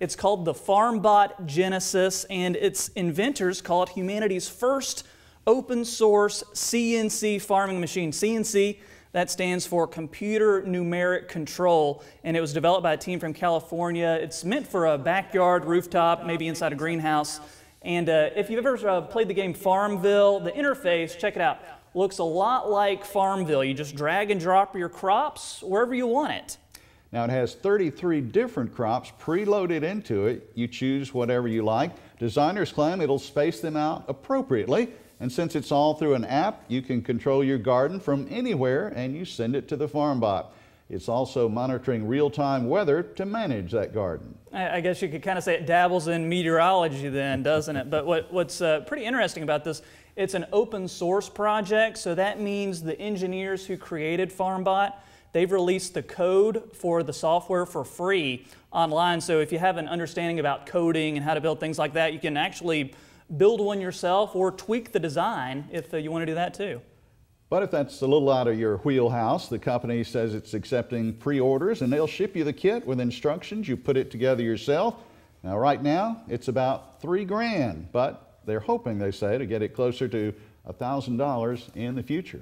It's called the FarmBot Genesis, and its inventors call it humanity's first open source CNC farming machine. CNC, that stands for Computer Numeric Control, and it was developed by a team from California. It's meant for a backyard, rooftop, maybe inside a greenhouse. And uh, if you've ever uh, played the game Farmville, the interface, check it out, looks a lot like Farmville. You just drag and drop your crops wherever you want it. Now it has 33 different crops preloaded into it. You choose whatever you like. Designers claim it'll space them out appropriately. And since it's all through an app, you can control your garden from anywhere and you send it to the farm bot. It's also monitoring real-time weather to manage that garden. I guess you could kind of say it dabbles in meteorology then, doesn't it? But what, what's uh, pretty interesting about this, it's an open source project, so that means the engineers who created FarmBot, They've released the code for the software for free online. So if you have an understanding about coding and how to build things like that, you can actually build one yourself or tweak the design if uh, you want to do that too. But if that's a little out of your wheelhouse, the company says it's accepting pre-orders and they'll ship you the kit with instructions. You put it together yourself. Now right now, it's about three grand, but they're hoping, they say, to get it closer to $1,000 in the future.